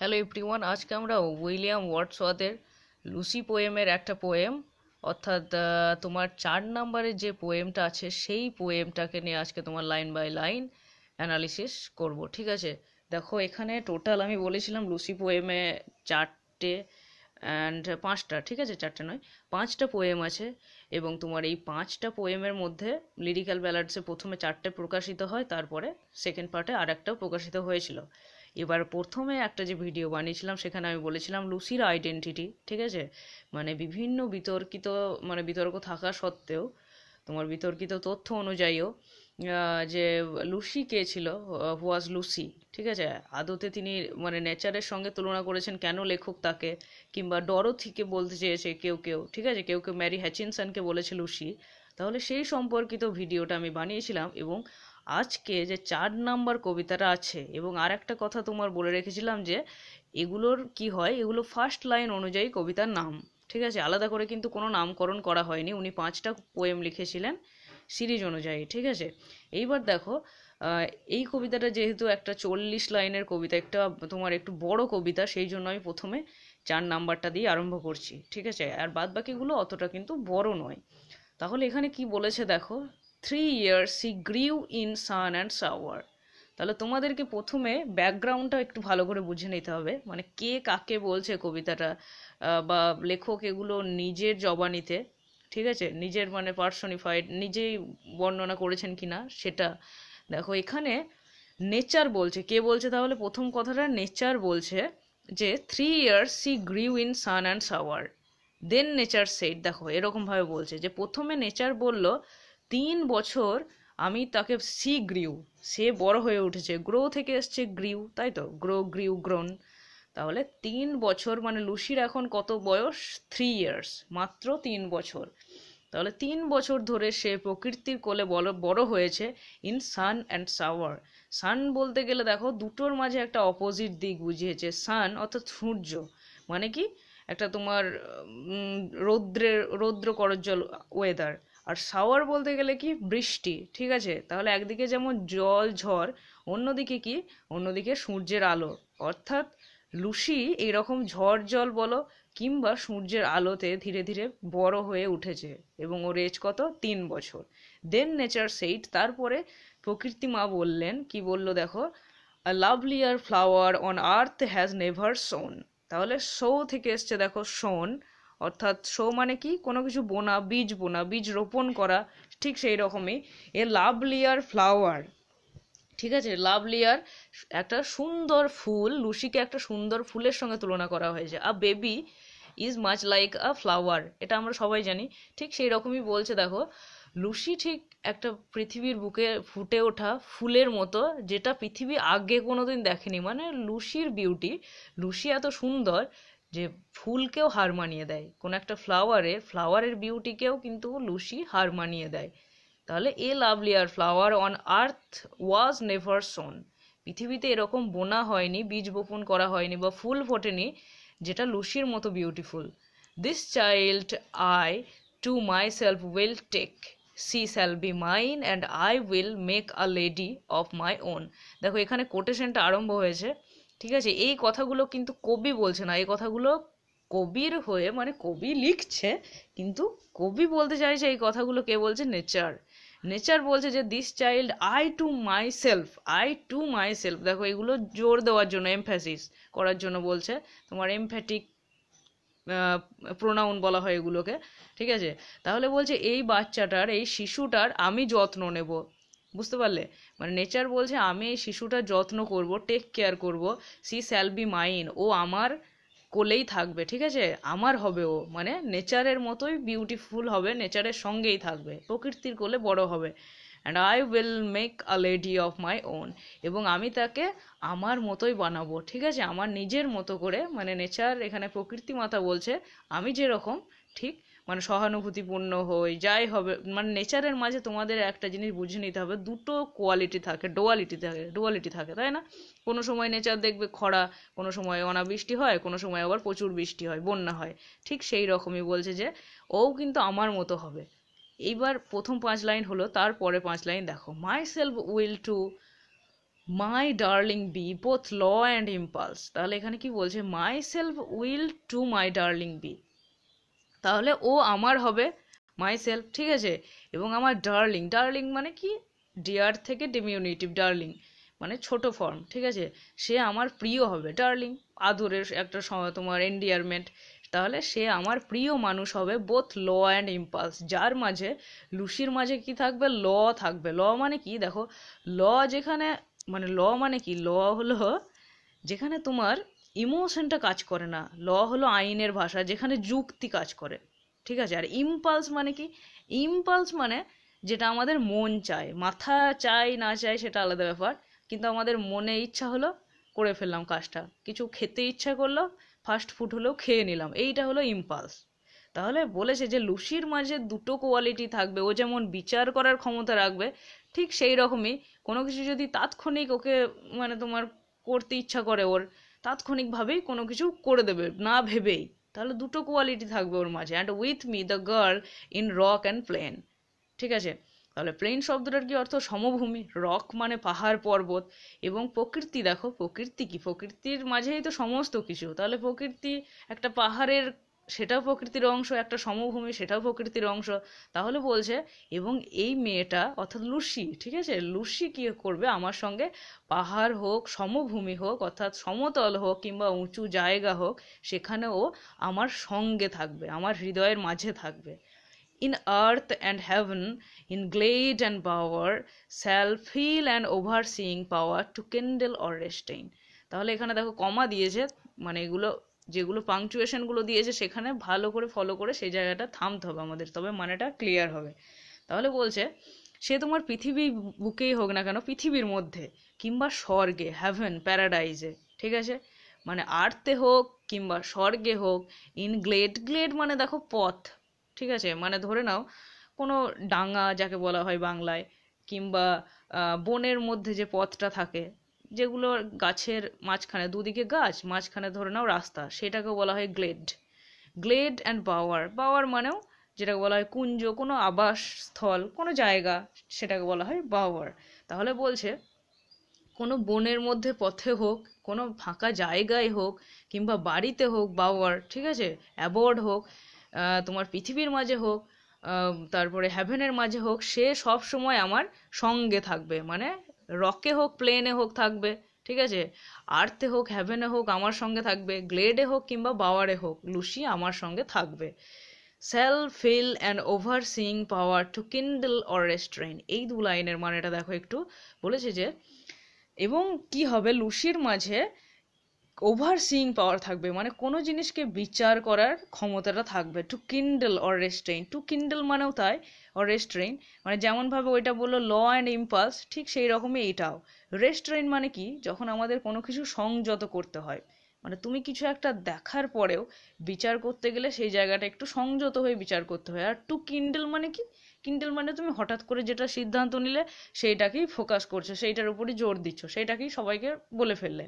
Hello everyone আজকে আমরা William ওয়ার্ডসওয়াদের Lucy পোয়েমের একটা পোয়েম অর্থাৎ তোমার চার নাম্বারের যে পোয়েমটা আছে সেই পোয়েমটাকে নিয়ে আজকে তোমার লাইন বাই লাইন অ্যানালিসিস করব ঠিক আছে দেখো এখানে টোটাল আমি বলেছিলাম লুসি পোয়েমে চারটে অ্যান্ড পাঁচটা ঠিক আছে চারটে নয় পাঁচটা পোয়েম আছে এবং তোমার এই পাঁচটা পোয়েমের মধ্যে লিরিক্যাল ব্যালার্সে প্রথমে চারটে প্রকাশিত হয় তারপরে সেকেন্ড পার্টে আর একটাও প্রকাশিত হয়েছিল এবার প্রথমে একটা যে ভিডিও বানিয়েছিলাম সেখানে আমি বলেছিলাম লুসির আইডেন্টিটি ঠিক আছে মানে বিভিন্ন বিতর্কিত মানে বিতর্ক থাকা সত্ত্বেও তোমার বিতর্কিত তথ্য অনুযায়ীও যে লুসি কে ছিল হোয়াজ লুসি ঠিক আছে আদতে তিনি মানে নেচারের সঙ্গে তুলনা করেছেন কেন লেখক তাকে কিংবা ডরোথিকে বলতে চেয়েছে কেউ কেউ ঠিক আছে কেউ কেউ ম্যারি হ্যাচিনসনকে বলেছে লুসি তাহলে সেই সম্পর্কিত ভিডিওটা আমি বানিয়েছিলাম এবং আজকে যে চার নাম্বার কবিতাটা আছে এবং আর একটা কথা তোমার বলে রেখেছিলাম যে এগুলোর কি হয় এগুলো ফার্স্ট লাইন অনুযায়ী কবিতার নাম ঠিক আছে আলাদা করে কিন্তু কোনো নামকরণ করা হয়নি উনি পাঁচটা পোয়েম লিখেছিলেন সিরিজ অনুযায়ী ঠিক আছে এইবার দেখো এই কবিতাটা যেহেতু একটা চল্লিশ লাইনের কবিতা একটা তোমার একটু বড় কবিতা সেই জন্য আমি প্রথমে চার নাম্বারটা দিয়ে আরম্ভ করছি ঠিক আছে আর বাদ বাকিগুলো অতটা কিন্তু বড় নয় তাহলে এখানে কি বলেছে দেখো three years she grew in sun and shower তাহলে তোমাদেরকে প্রথমে ব্যাকগ্রাউন্ডটা একটু ভালো করে বুঝে নিতে হবে মানে কে কাকে বলছে কবিতাটা বা লেখক এগুলো নিজের জবানিতে ঠিক আছে নিজের মানে পার্সনিফাইড নিজেই বর্ণনা করেছেন কি না সেটা দেখো এখানে নেচার বলছে কে বলছে তাহলে প্রথম কথাটা নেচার বলছে যে three years she grew in sun and shower then nature said দেখো এরকমভাবে বলছে যে প্রথমে নেচার বললো তিন বছর আমি তাকে সি গ্রিউ সে বড় হয়ে উঠেছে গ্রো থেকে এসছে গ্রিউ তাই তো গ্রো গ্রিউ গ্রোন তাহলে তিন বছর মানে লুসির এখন কত বয়স থ্রি ইয়ার্স মাত্র তিন বছর তাহলে তিন বছর ধরে সে প্রকৃতির কোলে বড় হয়েছে in sun and shower sun বলতে গেলে দেখো দুটোর মাঝে একটা অপোজিট দিক বুঝিয়েছে সান অর্থাৎ সূর্য মানে কি একটা তোমার রৌদ্রের রৌদ্র করজ্জ্বল ওয়েদার আর শাওয়ার বলতে গেলে কি বৃষ্টি ঠিক আছে তাহলে একদিকে যেমন জল ঝড় অন্যদিকে কি অন্যদিকে সূর্যের আলো অর্থাৎ লুসি এইরকম ঝড় জল বলো কিংবা সূর্যের আলোতে ধীরে ধীরে বড় হয়ে উঠেছে এবং ওর এজ কত তিন বছর দেন নেচার সেইট তারপরে প্রকৃতি মা বললেন কি বলল দেখো a lovelier flower on earth has never sown তাহলে সো থেকে এসছে দেখো সোন অর্থাৎ শো মানে কি কোনো কিছু বোনা বীজ বোনা বীজ রোপণ করা ঠিক সেই রকমই এ লাভলিয়ার ফ্লাওয়ার ঠিক আছে লাভলিয়ার একটা সুন্দর ফুল লুসিকে একটা সুন্দর ফুলের সঙ্গে তুলনা করা হয়েছে a baby is much like a flower এটা আমরা সবাই জানি ঠিক সেই রকমই বলছে দেখো লুসি ঠিক একটা পৃথিবীর বুকে ফুটে ওঠা ফুলের মতো যেটা পৃথিবী আগে কোনোদিন দেখেনি মানে লুসির বিউটি লুসি এত সুন্দর যে ফুলকেও হার মানিয়ে দেয় কোনো একটা ফ্লাওয়ারে ফ্লাওয়ারের বিউটিকেও কিন্তু লুসি হার মানিয়ে দেয় তাহলে a lovelier flower on earth was never sown পৃথিবীতে এরকম বোনা হয়নি বীজ বপন করা হয়নি বা ফুল ফোটেনি যেটা লুসির মতো beautiful this child I to myself will take she shall be mine and I will make a lady of my own দেখো এখানে কোটেশনটা আরম্ভ হয়েছে ঠিক আছে এই কথাগুলো কিন্তু কবি বলছে না এই কথাগুলো কবির হয়ে মানে কবি লিখছে কিন্তু কবি বলতে চাইছে এই কথাগুলো কে বলছে নেচার নেচার বলছে যে this child I to myself I to myself দেখো এগুলো জোর দেওয়ার জন্য এমফ্যাসিস করার জন্য বলছে তোমার এমফ্যাটিক প্রোনাউন বলা হয় এগুলোকে ঠিক আছে তাহলে বলছে এই বাচ্চাটার এই শিশুটার আমি যত্ন নেব বুঝতে পারলে মানে নেচার বলছে আমি এই শিশুটার যত্ন করব টেক কেয়ার করব সি শ্যাল বি মাইন ও আমার কোলেই থাকবে ঠিক আছে আমার হবে ও মানে নেচারের মতোই বিউটিফুল হবে নেচারের সঙ্গেই থাকবে প্রকৃতির কোলে বড় হবে and I will make a lady of my own এবং আমি তাকে আমার মতোই বানাবো ঠিক আছে আমার নিজের মতো করে মানে নেচার এখানে প্রকৃতি মাথা বলছে আমি যেরকম ঠিক মানে সহানুভূতিপূর্ণ হই যাই হবে মানে নেচারের মাঝে তোমাদের একটা জিনিস বুঝে নিতে হবে দুটো কোয়ালিটি থাকে ডোয়ালিটি থাকে ডুয়ালিটি থাকে তাই না কোনো সময় নেচার দেখবে খরা কোনো সময় অনাবৃষ্টি হয় কোনো সময় আবার প্রচুর বৃষ্টি হয় বন্যা হয় ঠিক সেই রকমই বলছে যে ও কিন্তু আমার মতো হবে এইবার প্রথম পাঁচ লাইন হলো তারপরে পাঁচ লাইন দেখো myself will to my darling be both law and impulse তাহলে এখানে কি বলছে myself will to my darling be তাহলে ও আমার হবে মাই সেলফ ঠিক আছে এবং আমার ডার্লিং ডার্লিং মানে কি ডিয়ার থেকে ডিমিউনিটিভ ডার্লিং মানে ছোট ফর্ম ঠিক আছে সে আমার প্রিয় হবে ডার্লিং আদরের একটা সময় তোমার এনডিয়ারমেন্ট তাহলে সে আমার প্রিয় মানুষ হবে বোথ ল অ্যান্ড ইম্পালস যার মাঝে লুসির মাঝে কি থাকবে ল থাকবে ল মানে কি দেখো ল যেখানে মানে ল মানে কি ল হলো যেখানে তোমার ইমোশনটা কাজ করে না ল হলো আইনের ভাষা যেখানে যুক্তি কাজ করে ঠিক আছে আর ইম্পালস মানে কি ইম্পালস মানে যেটা আমাদের মন চায় মাথা চায় না চায় সেটা আলাদা ব্যাপার কিন্তু আমাদের মনে ইচ্ছা হলো করে ফেললাম কাজটা কিছু খেতে ইচ্ছা করলো ফাস্ট ফুড হলেও খেয়ে নিলাম এইটা হলো ইম্পালস তাহলে বলেছে যে লুসির মাঝে দুটো কোয়ালিটি থাকবে ও যেমন বিচার করার ক্ষমতা রাখবে ঠিক সেই রকমই কোনো কিছু যদি তাৎক্ষণিক ওকে মানে তোমার করতে ইচ্ছা করে ওর তাৎক্ষণিকভাবেই কোনো কিছু করে দেবে না ভেবেই তাহলে দুটো কোয়ালিটি থাকবে ওর মাঝে and with me the girl in rock and plain ঠিক আছে তাহলে প্লেন শব্দটার কি অর্থ সমভূমি রক মানে পাহাড় পর্বত এবং প্রকৃতি দেখো প্রকৃতি কি প্রকৃতির মাঝেই তো সমস্ত কিছু তাহলে প্রকৃতি একটা পাহাড়ের সেটাও প্রকৃতির অংশ একটা সমভূমি সেটাও প্রকৃতির অংশ তাহলে বলছে এবং এই মেয়েটা অর্থাৎ লুসি ঠিক আছে লুসি কি করবে আমার সঙ্গে পাহাড় হোক সমভূমি হোক অর্থাৎ সমতল হোক কিংবা উঁচু জায়গা হোক সেখানে ও আমার সঙ্গে থাকবে আমার হৃদয়ের মাঝে থাকবে in earth and heaven, in glade and bower, shall feel an overseeing power to kindle or restrain. তাহলে এখানে দেখো কমা দিয়েছে মানে এগুলো যেগুলো পাংচুয়েশনগুলো দিয়েছে সেখানে ভালো করে ফলো করে সেই জায়গাটা থামতে হবে আমাদের তবে মানেটা ক্লিয়ার হবে তাহলে বলছে সে তোমার পৃথিবী বুকেই হোক না কেন পৃথিবীর মধ্যে কিংবা স্বর্গে হ্যাভেন প্যারাডাইজে ঠিক আছে মানে আর্থে হোক কিংবা স্বর্গে হোক ইন গ্লেড গ্লেড মানে দেখো পথ ঠিক আছে মানে ধরে নাও কোনো ডাঙা যাকে বলা হয় বাংলায় কিংবা বনের মধ্যে যে পথটা থাকে যেগুলো গাছের মাঝখানে দুদিকে গাছ মাঝখানে ধরে নাও রাস্তা সেটাকে বলা হয় glade glade and bower bower মানেও যেটাকে বলা হয় কুঞ্জ কোনো আবাসস্থল কোনো জায়গা সেটাকে বলা হয় বাওয়ার তাহলে বলছে কোনো বনের মধ্যে পথে হোক কোনো ফাঁকা জায়গায় হোক কিংবা বাড়িতে হোক বাওয়ার ঠিক আছে অ্যাবোর্ড হোক তোমার পৃথিবীর মাঝে হোক তারপরে হ্যাভেনের মাঝে হোক সে সব সময় আমার সঙ্গে থাকবে মানে রকে হোক প্লেনে হোক থাকবে ঠিক আছে আর্থে হোক হ্যাভেনে হোক আমার সঙ্গে থাকবে গ্লেডে হোক কিংবা বাওয়ারে হোক লুসি আমার সঙ্গে থাকবে shall feel and overseeing power to kindle or restrain এই দু লাইনের মানেটা দেখো একটু বলেছে যে এবং কি হবে লুসির মাঝে ওভার সিইং পাওয়ার থাকবে মানে কোনো জিনিসকে বিচার করার ক্ষমতাটা থাকবে to kindle or restrain to kindle মানেও তাই অর রেস্ট্রেইন মানে যেমনভাবে ওইটা বললো ল অ্যান্ড ইম্পালস ঠিক সেই রকমই এইটাও রেস্ট্রেইন মানে কি যখন আমাদের কোনো কিছু সংযত করতে হয় মানে তুমি কিছু একটা দেখার পরেও বিচার করতে গেলে সেই জায়গাটা একটু সংযত হয়ে বিচার করতে হয় আর টু কিন্ডল মানে কি কিন্ডল মানে তুমি হঠাৎ করে যেটা সিদ্ধান্ত নিলে সেইটাকেই ফোকাস করছো সেইটার উপরই জোর দিচ্ছ সেইটাকেই সবাইকে বলে ফেললে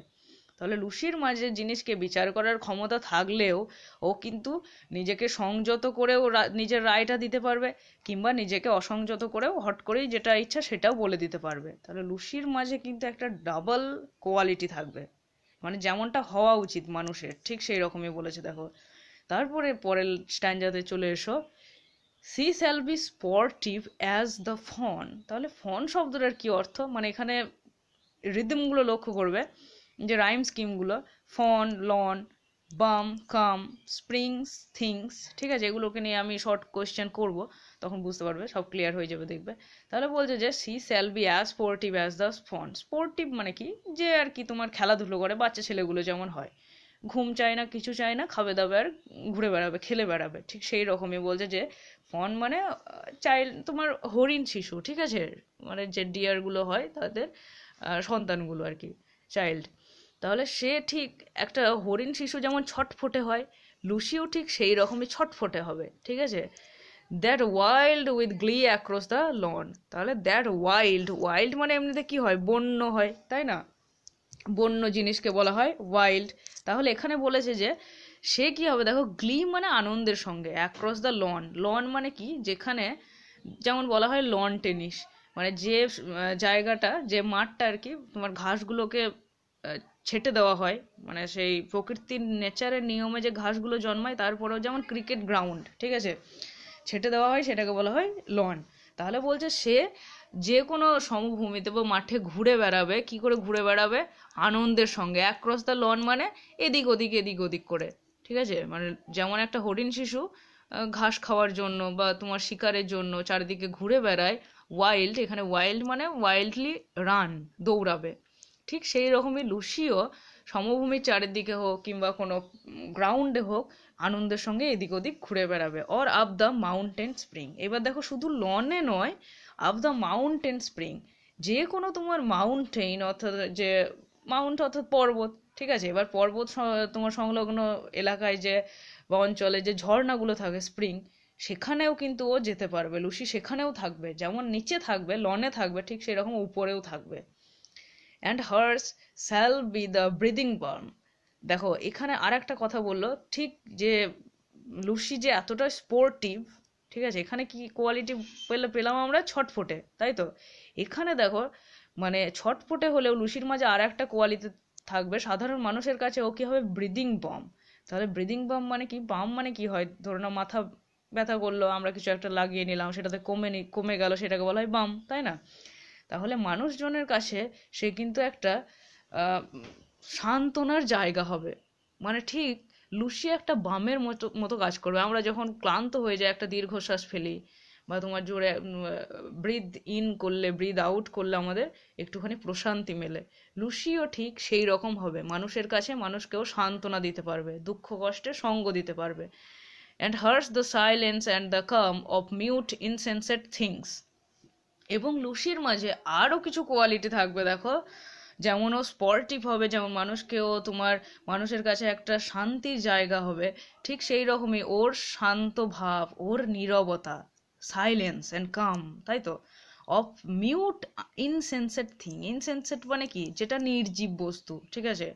তাহলে লুসির মাঝে জিনিসকে বিচার করার ক্ষমতা থাকলেও ও কিন্তু নিজেকে সংযত করেও নিজের রায়টা দিতে পারবে কিংবা নিজেকে অসংযত করেও হট করেই যেটা ইচ্ছা সেটাও বলে দিতে পারবে তাহলে লুসির মাঝে কিন্তু একটা ডাবল কোয়ালিটি থাকবে মানে যেমনটা হওয়া উচিত মানুষের ঠিক সেই রকমই বলেছে দেখো তারপরে পরের স্ট্যান্ডাতে চলে এসো she shall be sportive as the fawn তাহলে ফন শব্দটার কি অর্থ মানে এখানে রিদমগুলো লক্ষ্য করবে যে রাইম স্কিমগুলো ফন লন বাম কাম স্প্রিংস থিংস ঠিক আছে এগুলোকে নিয়ে আমি শর্ট কোয়েশ্চেন করব তখন বুঝতে পারবে সব ক্লিয়ার হয়ে যাবে দেখবে তাহলে বলছে যে she shall be as sportive as the fawn sportive মানে কি যে আর কি তোমার খেলাধুলো করে বাচ্চা ছেলেগুলো যেমন হয় ঘুম চায় না কিছু চায় না খাবে দাবে আর ঘুরে বেড়াবে খেলে বেড়াবে ঠিক সেই রকমই বলছে যে ফন মানে চাইল্ড তোমার হরিণ শিশু ঠিক আছে মানে যে ডিয়ারগুলো হয় তাদের সন্তানগুলো আর কি চাইল্ড তাহলে সে ঠিক একটা হরিণ শিশু যেমন ছটফটে হয় লুসিও ঠিক সেই রকমই ছটফটে হবে ঠিক আছে that wild with glee across the lawn তাহলে দ্যাট ওয়াইল্ড ওয়াইল্ড মানে এমনিতে কি হয় বন্য হয় তাই না বন্য জিনিসকে বলা হয় ওয়াইল্ড তাহলে এখানে বলেছে যে সে কি হবে দেখো গ্লি মানে আনন্দের সঙ্গে অ্যাক্রস দ্য লন লন মানে কি যেখানে যেমন বলা হয় লন টেনিস মানে যে জায়গাটা যে মাঠটা আর কি তোমার ঘাসগুলোকে ছেঁটে দেওয়া হয় মানে সেই প্রকৃতির নেচারের নিয়মে যে ঘাসগুলো জন্মায় তারপরেও যেমন ক্রিকেট গ্রাউন্ড ঠিক আছে ছেটে দেওয়া হয় সেটাকে বলা হয় লন তাহলে বলছে সে যে কোনো সমভূমিতে বা মাঠে ঘুরে বেড়াবে কি করে ঘুরে বেড়াবে আনন্দের সঙ্গে এক ক্রস দ্য লন মানে এদিক ওদিক এদিক ওদিক করে ঠিক আছে মানে যেমন একটা হরিণ শিশু ঘাস খাওয়ার জন্য বা তোমার শিকারের জন্য চারিদিকে ঘুরে বেড়ায় ওয়াইল্ড এখানে ওয়াইল্ড মানে ওয়াইল্ডলি রান দৌড়াবে ঠিক সেই রকমই লুসিও সমভূমির চারিদিকে হোক কিংবা কোনো গ্রাউন্ডে হোক আনন্দের সঙ্গে এদিক ওদিক ঘুরে বেড়াবে or up the mountain spring এবার দেখো শুধু লনে নয় আপ দ্য মাউন্টেন স্প্রিং যে কোনো তোমার মাউন্টেন অর্থাৎ যে মাউন্ট অর্থাৎ পর্বত ঠিক আছে এবার পর্বত তোমার সংলগ্ন এলাকায় যে বা অঞ্চলে যে ঝর্ণাগুলো থাকে স্প্রিং সেখানেও কিন্তু ও যেতে পারবে লুসি সেখানেও থাকবে যেমন নিচে থাকবে লনে থাকবে ঠিক সেরকম উপরেও থাকবে and hers shall be the breathing balm দেখো এখানে আর একটা কথা বললো ঠিক যে লুসি যে এতটা স্পোর্টিভ ঠিক আছে এখানে কি কোয়ালিটি পেলে পেলাম আমরা ছটফটে তাই তো এখানে দেখো মানে ছটফটে হলেও লুসির মাঝে আর একটা কোয়ালিটি থাকবে সাধারণ মানুষের কাছে ও কি হবে ব্রিদিং বম তাহলে ব্রিদিং বম মানে কি বাম মানে কি হয় ধরো না মাথা ব্যথা করলো আমরা কিছু একটা লাগিয়ে নিলাম সেটাতে কমে কমে গেল সেটাকে বলা হয় বাম তাই না তাহলে মানুষজনের কাছে সে কিন্তু একটা সান্ত্বনার জায়গা হবে মানে ঠিক লুসি একটা বামের মতো মতো কাজ করবে আমরা যখন ক্লান্ত হয়ে যাই একটা দীর্ঘশ্বাস ফেলি বা তোমার জোরে ব্রিদ ইন করলে ব্রিদ আউট করলে আমাদের একটুখানি প্রশান্তি মেলে লুসিও ঠিক সেই রকম হবে মানুষের কাছে মানুষকেও সান্ত্বনা দিতে পারবে দুঃখ কষ্টে সঙ্গ দিতে পারবে and hers the silence and the calm of mute insensate things এবং লুসির মাঝে আরও কিছু কোয়ালিটি থাকবে দেখো যেমন ও স্পর্টিভ হবে যেমন মানুষকেও তোমার মানুষের কাছে একটা শান্তির জায়গা হবে ঠিক সেই রকমই ওর শান্ত ভাব ওর নীরবতা সাইলেন্স অ্যান্ড কাম তাই তো of mute insensate thing insensate মানে কি যেটা নির্জীব বস্তু ঠিক আছে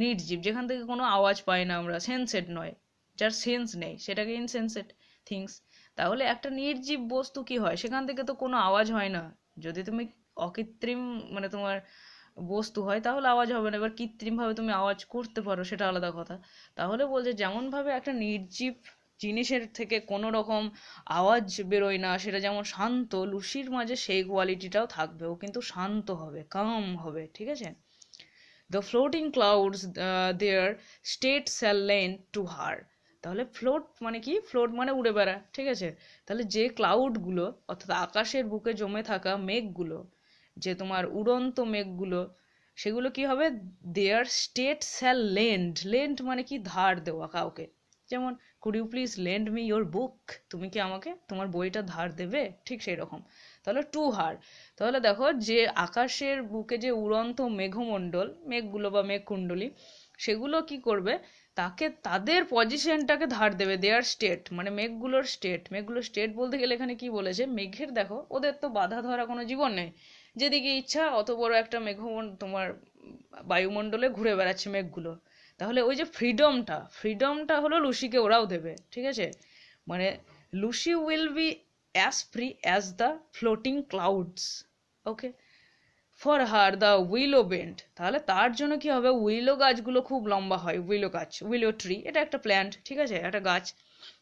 নির্জীব যেখান থেকে কোনো আওয়াজ পাই না আমরা সেন্সেড নয় যার সেন্স নেই সেটাকে ইনসেন্সেড থিংস তাহলে একটা নির্জীব বস্তু কি হয় সেখান থেকে তো কোনো আওয়াজ হয় না যদি তুমি অকৃত্রিম মানে তোমার বস্তু হয় তাহলে আওয়াজ হবে না এবার কৃত্রিমভাবে তুমি আওয়াজ করতে পারো সেটা আলাদা কথা তাহলে বলছে যেমনভাবে একটা নির্জীব জিনিসের থেকে কোনো রকম আওয়াজ বেরোয় না সেটা যেমন শান্ত লুসির মাঝে সেই কোয়ালিটিটাও থাকবে ও কিন্তু শান্ত হবে কাম হবে ঠিক আছে the floating clouds their state shall lend to her তাহলে float মানে কি float মানে উড়ে বেড়া ঠিক আছে তাহলে যে cloud গুলো অর্থাৎ আকাশের বুকে জমে থাকা মেঘগুলো যে তোমার উড়ন্ত মেঘগুলো সেগুলো কি হবে their state shall lend lend মানে কি ধার দেওয়া কাউকে যেমন could you please lend me your book তুমি কি আমাকে তোমার বইটা ধার দেবে ঠিক সেই রকম তাহলে টু হার তাহলে দেখো যে আকাশের বুকে যে উড়ন্ত মেঘমণ্ডল মেঘগুলো বা মেঘকুণ্ডলী সেগুলো কি করবে তাকে তাদের পজিশনটাকে ধার দেবে দেয়ার স্টেট মানে মেঘগুলোর স্টেট মেঘগুলোর স্টেট বলতে গেলে এখানে কি বলেছে মেঘের দেখো ওদের তো বাধা ধরা কোনো জীবন নেই যেদিকে ইচ্ছা অত বড় একটা মেঘমন তোমার বায়ুমণ্ডলে ঘুরে বেড়াচ্ছে মেঘগুলো তাহলে ওই যে ফ্রিডমটা ফ্রিডমটা হলো লুসিকে ওরাও দেবে ঠিক আছে মানে Lucy will be as free as the floating clouds okay for her the willow bent তাহলে তার জন্য কি হবে উইলো গাছগুলো খুব লম্বা হয় উইলো গাছ উইলো ট্রি এটা একটা প্ল্যান্ট ঠিক আছে একটা গাছ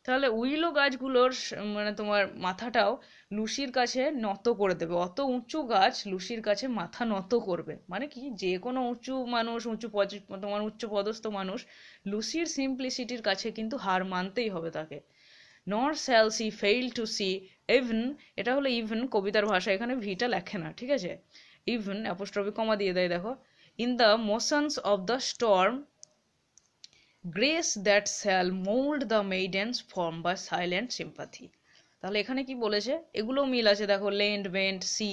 তাহলে উইলো গাছগুলোর মানে তোমার মাথাটাও লুসির কাছে নত করে দেবে অত উঁচু গাছ লুসির কাছে মাথা নত করবে মানে কি যে কোনো উঁচু মানুষ উঁচু তোমার উচ্চ পদস্থ মানুষ লুসির সিম্পলিসিটির কাছে কিন্তু হার মানতেই হবে তাকে nor shall she fail to see even এটা হলো ইভেন কবিতার ভাষা এখানে ভিটা লেখে না ঠিক আছে ইভেন অ্যাপোস্ট্রফি কমা দিয়ে দেয় দেখো in the motions of the storm grace that shall mould the maiden's form by silent sympathy তাহলে এখানে কি বলেছে এগুলো মিল আছে দেখো লেন্ড বেন্ড সি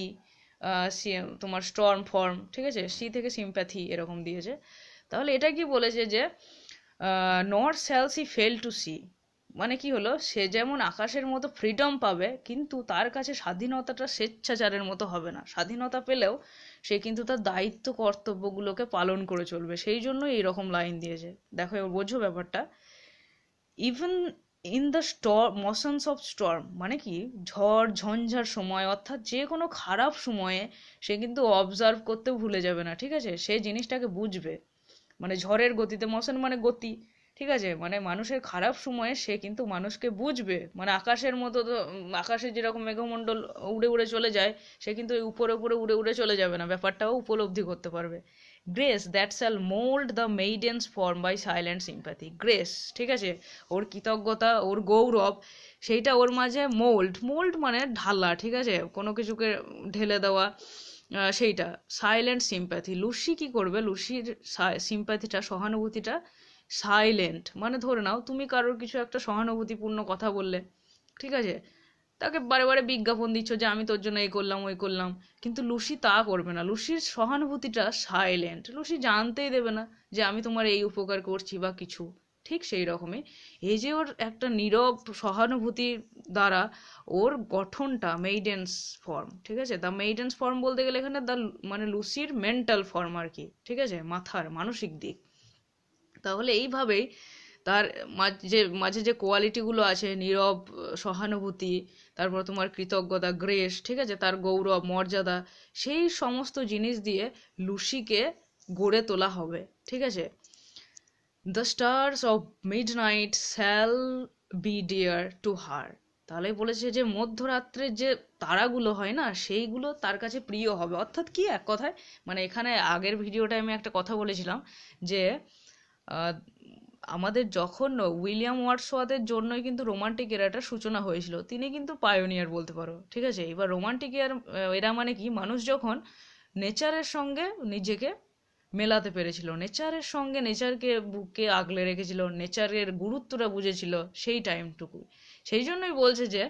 তোমার স্টর্ম ফর্ম ঠিক আছে সি থেকে সিম্প্যাথি এরকম দিয়েছে তাহলে এটা কি বলেছে যে not shall she fail to see মানে কি হলো সে যেমন আকাশের মতো ফ্রিডম পাবে কিন্তু তার কাছে স্বাধীনতাটা স্বেচ্ছাচারের মতো হবে না স্বাধীনতা পেলেও সে কিন্তু তার দায়িত্ব কর্তব্যগুলোকে পালন করে চলবে সেই জন্য এরকম লাইন দিয়েছে দেখো এবার বোঝো ব্যাপারটা even in the storm motions of storm মানে কি ঝড় ঝঞ্ঝার সময় অর্থাৎ যে কোনো খারাপ সময়ে সে কিন্তু অবজার্ভ করতে ভুলে যাবে না ঠিক আছে সে জিনিসটাকে বুঝবে মানে ঝড়ের গতিতে মশন মানে গতি ঠিক আছে মানে মানুষের খারাপ সময়ে সে কিন্তু মানুষকে বুঝবে মানে আকাশের মতো তো আকাশে যেরকম মেঘমণ্ডল উড়ে উড়ে চলে যায় সে কিন্তু উপরে উপরে উড়ে উড়ে চলে যাবে না ব্যাপারটাও উপলব্ধি করতে পারবে grace that shall mould the maiden's form by silent sympathy grace ঠিক আছে ওর কৃতজ্ঞতা ওর গৌরব সেইটা ওর মাঝে মোল্ড মোল্ড মানে ঢালা ঠিক আছে কোনো কিছুকে ঢেলে দেওয়া সেইটা সাইলেন্ট সিম্প্যাথি লুসি কি করবে লুসির সিম্প্যাথিটা সহানুভূতিটা সাইলেন্ট মানে ধরে নাও তুমি কারোর কিছু একটা সহানুভূতিপূর্ণ কথা বললে ঠিক আছে তাকে বারে বারে বিজ্ঞাপন দিচ্ছ যে আমি তোর জন্য এই করলাম ওই করলাম কিন্তু লুসি তা করবে না লুসির সহানুভূতিটা সাইলেন্ট লুসি জানতেই দেবে না যে আমি তোমার এই উপকার করছি বা কিছু ঠিক সেই রকমই এই যে ওর একটা নীরব সহানুভূতির দ্বারা ওর গঠনটা মেইডেন্স ফর্ম ঠিক আছে দ্য মেইডেন্স ফর্ম বলতে গেলে এখানে দ্য মানে লুসির মেন্টাল ফর্ম আর কি ঠিক আছে মাথার মানসিক দিক তাহলে এইভাবেই তার যে মাঝে যে কোয়ালিটিগুলো আছে নীরব সহানুভূতি তারপর তোমার কৃতজ্ঞতা গ্রেস ঠিক আছে তার গৌরব মর্যাদা সেই সমস্ত জিনিস দিয়ে লুসিকে গড়ে তোলা হবে ঠিক আছে the stars of midnight shall be dear to her তাহলে বলেছে যে মধ্যরাত্রের যে তারাগুলো হয় না সেইগুলো তার কাছে প্রিয় হবে অর্থাৎ কি এক কথায় মানে এখানে আগের ভিডিওটায় আমি একটা কথা বলেছিলাম যে আমাদের যখন উইলিয়াম ওয়ার্ডসওয়ার্থের জন্যই কিন্তু রোমান্টিক এরাটার সূচনা হয়েছিল তিনি কিন্তু পায়োনিয়ার বলতে পারো ঠিক আছে এবার রোমান্টিক এরা মানে কি মানুষ যখন নেচারের সঙ্গে নিজেকে মেলাতে পেরেছিল নেচারের সঙ্গে নেচারকে বুকে আগলে রেখেছিল নেচারের গুরুত্বটা বুঝেছিল সেই টাইমটুকুই সেই জন্যই বলছে যে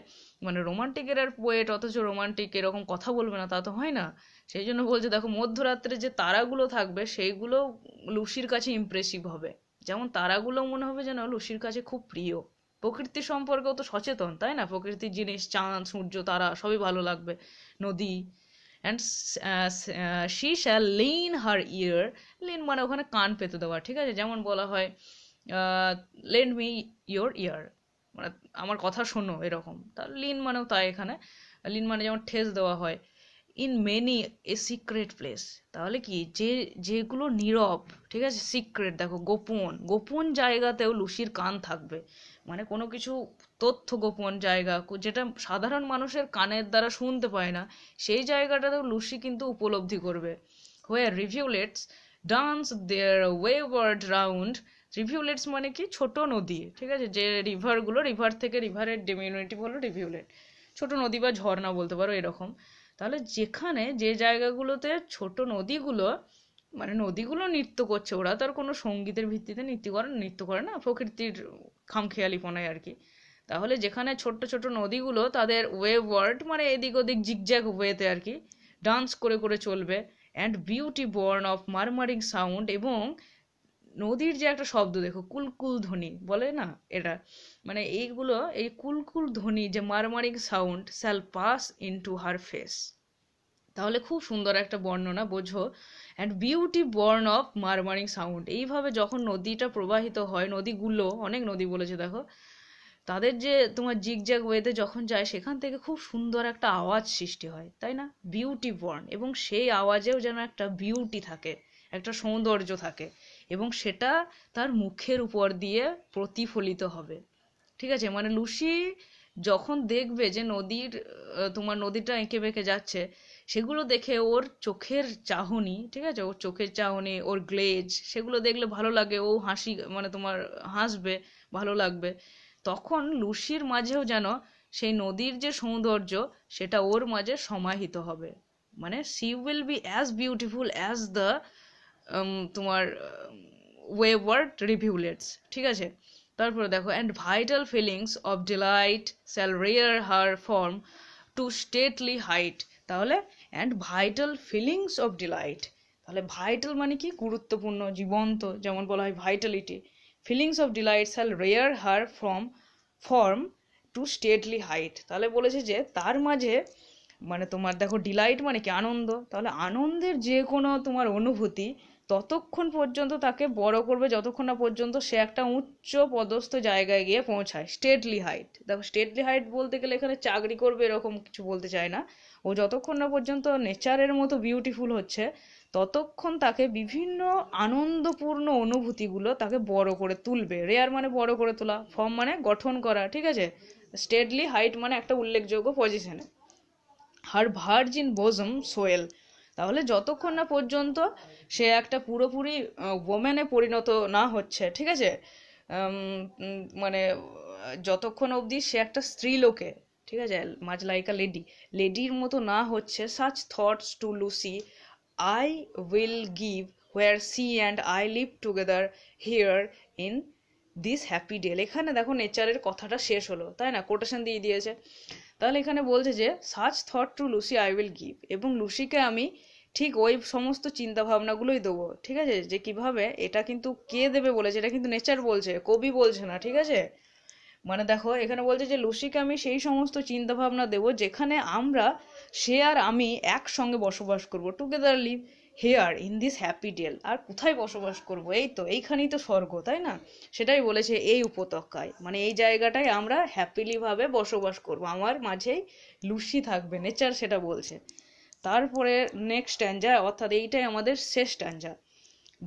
মানে রোমান্টিকের আর পোয়েট অথচ রোমান্টিক এরকম কথা বলবে না তা তো হয় না সেই জন্য বলছে দেখো মধ্যরাত্রে যে তারাগুলো থাকবে সেইগুলো লুসির কাছে ইমপ্রেসিভ হবে যেমন তারাগুলো মনে হবে যেন লুসির কাছে খুব প্রিয় প্রকৃতি সম্পর্কেও তো সচেতন তাই না প্রকৃতির জিনিস চাঁদ সূর্য তারা সবই ভালো লাগবে নদী and she shall lean her ear lean মানে ওখানে কান পেতে দেওয়া ঠিক আছে যেমন বলা হয় লেন্ড মি ইয়োর ইয়ার মানে আমার কথা শোনো এরকম তা লিন মানেও তাই এখানে লিন মানে যেমন ঠেস দেওয়া হয় in many a secret place তাহলে কি যে যেগুলো নীরব ঠিক আছে সিক্রেট দেখো গোপন গোপন জায়গাতেও লুসির কান থাকবে মানে কোনো কিছু তথ্য গোপন জায়গা যেটা সাধারণ মানুষের কানের দ্বারা শুনতে পায় না সেই জায়গাটাতেও লুসি কিন্তু উপলব্ধি করবে হোয়ার রিভিউলেটস ডান্স দেয়ার ওয়েওয়ার্ড রাউন্ড রিভিউলেটস মানে কি ছোট নদী ঠিক আছে যে রিভারগুলো রিভার থেকে রিভারের ডেমিউনিটি হলো রিভিউলেট ছোট নদী বা ঝর্ণা বলতে পারো এরকম তাহলে যেখানে যে জায়গাগুলোতে ছোট নদীগুলো মানে নদীগুলো নৃত্য করছে ওরা তার কোনো সঙ্গীতের ভিত্তিতে নৃত্য করে নৃত্য করে না প্রকৃতির খামখেয়ালিপনায় আর কি তাহলে যেখানে ছোট্ট ছোট নদীগুলো তাদের ওয়ার্ল্ড মানে এদিক ওদিক জিগজ্যাগ ওয়েতে আর কি ডান্স করে করে চলবে and beauty born of murmuring sound এবং নদীর যে একটা শব্দ দেখো কুলকুল ধ্বনি বলে না এটা মানে এইগুলো এই কুলকুল ধ্বনি যে murmuring sound shall pass into her face তাহলে খুব সুন্দর একটা বর্ণনা বোঝো and beauty born of murmuring sound এইভাবে যখন নদীটা প্রবাহিত হয় নদীগুলো অনেক নদী বলেছে দেখো তাদের যে তোমার জিগ জ্যাগ ওয়েতে যখন যায় সেখান থেকে খুব সুন্দর একটা আওয়াজ সৃষ্টি হয় তাই না বিউটি বর্ন এবং সেই আওয়াজেও যেন একটা বিউটি থাকে একটা সৌন্দর্য থাকে এবং সেটা তার মুখের উপর দিয়ে প্রতিফলিত হবে ঠিক আছে মানে লুসি যখন দেখবে যে নদীর তোমার নদীটা এঁকে বেঁকে যাচ্ছে সেগুলো দেখে ওর চোখের চাহনি ঠিক আছে ওর চোখের চাহনি ওর গ্লেজ সেগুলো দেখলে ভালো লাগে ও হাসি মানে তোমার হাসবে ভালো লাগবে তখন লুসির মাঝেও যেন সেই নদীর যে সৌন্দর্য সেটা ওর মাঝে সমাহিত হবে মানে she will be as beautiful as the তোমার ওয়েওয়ার্ড ওয়ার্ড রিভিউলেটস ঠিক আছে তারপরে দেখো and vital feelings of delight shall rear her form to stately height তাহলে and vital feelings of delight তাহলে ভাইটাল মানে কি গুরুত্বপূর্ণ জীবন্ত যেমন বলা হয় vitality feelings of delight shall rear her from form to stately height তাহলে বলেছে যে তার মাঝে মানে তোমার দেখো ডিলাইট মানে কি আনন্দ তাহলে আনন্দের যে কোনো তোমার অনুভূতি ততক্ষণ পর্যন্ত তাকে বড় করবে যতক্ষণ না পর্যন্ত সে একটা উচ্চ পদস্থ জায়গায় গিয়ে পৌঁছায় স্টেটলি হাইট দেখো স্টেটলি হাইট বলতে গেলে এখানে চাকরি করবে এরকম কিছু বলতে চায় না ও যতক্ষণ না পর্যন্ত নেচারের মতো বিউটিফুল হচ্ছে ততক্ষণ তাকে বিভিন্ন আনন্দপূর্ণ অনুভূতিগুলো তাকে বড় করে তুলবে রেয়ার মানে বড় করে তোলা ফর্ম মানে গঠন করা ঠিক আছে স্টেটলি হাইট মানে একটা উল্লেখযোগ্য পজিশনে হার ভার্জিন বোজম সোয়েল তাহলে যতক্ষণ না পর্যন্ত সে একটা পুরোপুরি ওমেনে পরিণত না হচ্ছে ঠিক আছে মানে যতক্ষণ অবধি সে একটা স্ত্রীলোকে ঠিক আছে মাছ লাইক আ লেডি লেডির মতো না হচ্ছে such thoughts to Lucy I will give where she and I live together here in this happy dell এখানে দেখো নেচারের কথাটা শেষ হলো তাই না কোটেশন দিয়ে দিয়েছে তাহলে এখানে বলছে যে such thought to Lucy I will give এবং লুসিকে আমি ঠিক ওই সমস্ত চিন্তা ভাবনাগুলোই দেবো ঠিক আছে যে কিভাবে এটা কিন্তু কে দেবে বলেছে এটা কিন্তু নেচার বলছে কবি বলছে না ঠিক আছে মানে দেখো এখানে বলছে যে লুসিকে আমি সেই সমস্ত চিন্তা ভাবনা দেবো যেখানে আমরা সে আর আমি একসঙ্গে বসবাস করব together live here in this happy dell আর কোথায় বসবাস করব এই তো এইখানেই তো স্বর্গ তাই না সেটাই বলেছে এই উপত্যকায় মানে এই জায়গাটায় আমরা হ্যাপিলিভাবে বসবাস করব আমার মাঝেই লুসি থাকবে নেচার সেটা বলছে তারপরে নেক্সট স্ট্যান্ডা অর্থাৎ এইটাই আমাদের শেষ স্ট্যান্ডা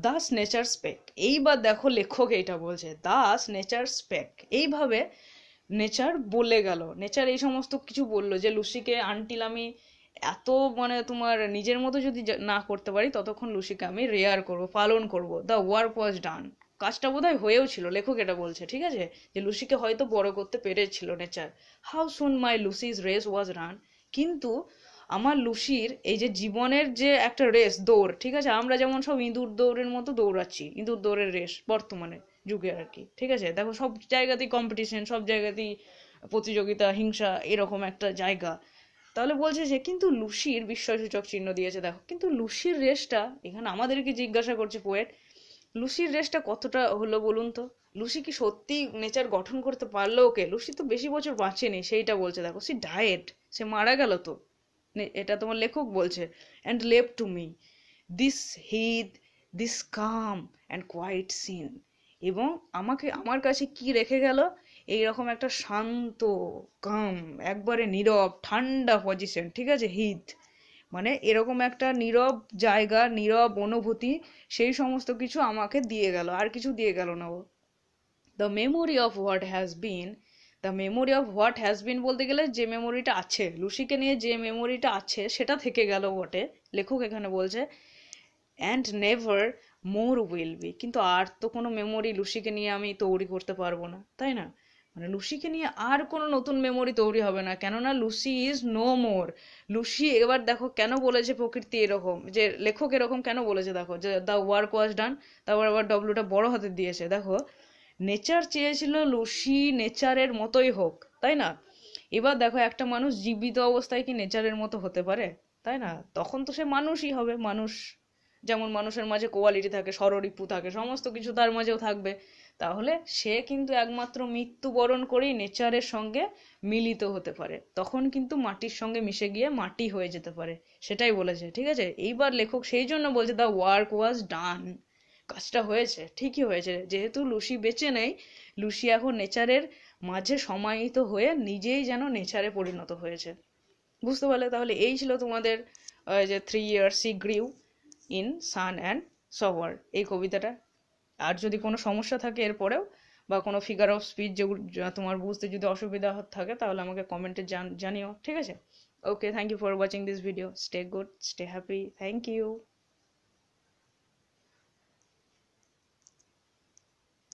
দাস নেচার স্পেক এইবার দেখো লেখক এইটা বলছে দাস নেচার স্পেক এইভাবে নেচার বলে গেল নেচার এই সমস্ত কিছু বললো যে লুসিকে আনটিল আমি এত মানে তোমার নিজের মতো যদি না করতে পারি ততক্ষণ লুসিকে আমি রেয়ার করব পালন করব দ্য ওয়ার্ক ওয়াজ ডান কাজটা বোধহয় হয়েও ছিল লেখক এটা বলছে ঠিক আছে যে লুসিকে হয়তো বড় করতে পেরেছিল nature how soon my Lucy's race was run কিন্তু আমার লুসির এই যে জীবনের যে একটা রেস দৌড় ঠিক আছে আমরা যেমন সব ইঁদুর দৌড়ের মতো দৌড়াচ্ছি ইঁদুর দৌড়ের রেস বর্তমানে যুগে আর কি ঠিক আছে দেখো সব জায়গাতেই কম্পিটিশন সব জায়গাতেই প্রতিযোগিতা হিংসা এরকম একটা জায়গা তাহলে বলছে যে কিন্তু লুসির বিস্ময়সূচক চিহ্ন দিয়েছে দেখো কিন্তু লুসির রেসটা এখানে আমাদেরকে জিজ্ঞাসা করছে পোয়েট লুসির রেসটা কতটা হলো বলুন তো লুসি কি সত্যি নেচার গঠন করতে পারলো ওকে লুসি তো বেশি বছর বাঁচেনি সেইটা বলছে দেখো সে ডায়েট সে মারা গেল তো এটা তোমার লেখক বলছে অ্যান্ড লেভ to me this heath this calm and quiet scene এবং আমাকে আমার কাছে কি রেখে গেল এইরকম একটা শান্ত কাম একবারে নীরব ঠান্ডা পজিশন ঠিক আছে হিত মানে এরকম একটা নীরব জায়গা নীরব অনুভূতি সেই সমস্ত কিছু আমাকে দিয়ে গেল আর কিছু দিয়ে গেল না ও the memory of what has been the memory of what has been বলতে গেলে যে মেমোরিটা আছে লুসিকে নিয়ে যে মেমোরিটা আছে সেটা থেকে গেল বটে লেখক এখানে বলছে and never more will be কিন্তু আর তো কোনো মেমোরি লুসিকে নিয়ে আমি তৈরি করতে পারবো না তাই না মানে লুসিকে নিয়ে আর কোনো নতুন মেমোরি তৈরি হবে না কেননা Lucy is no more Lucy এবার দেখো কেন বলেছে প্রকৃতি এরকম যে লেখক এরকম কেন বলেছে দেখো যে দ্য ওয়ার্ক ওয়াজ ডান তারপর আবার ডব্লুটা বড় হাতে দিয়েছে দেখো নেচার চেয়েছিল লুসি নেচারের মতোই হোক তাই না এবার দেখো একটা মানুষ জীবিত অবস্থায় কি নেচারের মতো হতে পারে তাই না তখন তো সে মানুষই হবে মানুষ যেমন মানুষের মাঝে কোয়ালিটি থাকে সররিপু থাকে সমস্ত কিছু তার মাঝেও থাকবে তাহলে সে কিন্তু একমাত্র মৃত্যুবরণ করেই নেচারের সঙ্গে মিলিত হতে পারে তখন কিন্তু মাটির সঙ্গে মিশে গিয়ে মাটি হয়ে যেতে পারে সেটাই বলেছে ঠিক আছে এইবার লেখক সেই জন্য বলছে দ্য ওয়ার্ক ওয়াজ ডান কাজটা হয়েছে ঠিকই হয়েছে যেহেতু লুসি বেঁচে নেই লুসি এখন নেচারের মাঝে সমাহিত হয়ে নিজেই যেন নেচারে পরিণত হয়েছে বুঝতে পারলে তাহলে এই ছিল তোমাদের যে three years she grew in sun and shower এই কবিতাটা আর যদি কোনো সমস্যা থাকে এরপরেও বা কোনো ফিগার অফ স্পিচ যেগুলো তোমার বুঝতে যদি অসুবিধা থাকে তাহলে আমাকে কমেন্টে জানিও ঠিক আছে okay thank you for watching this video stay good stay happy thank you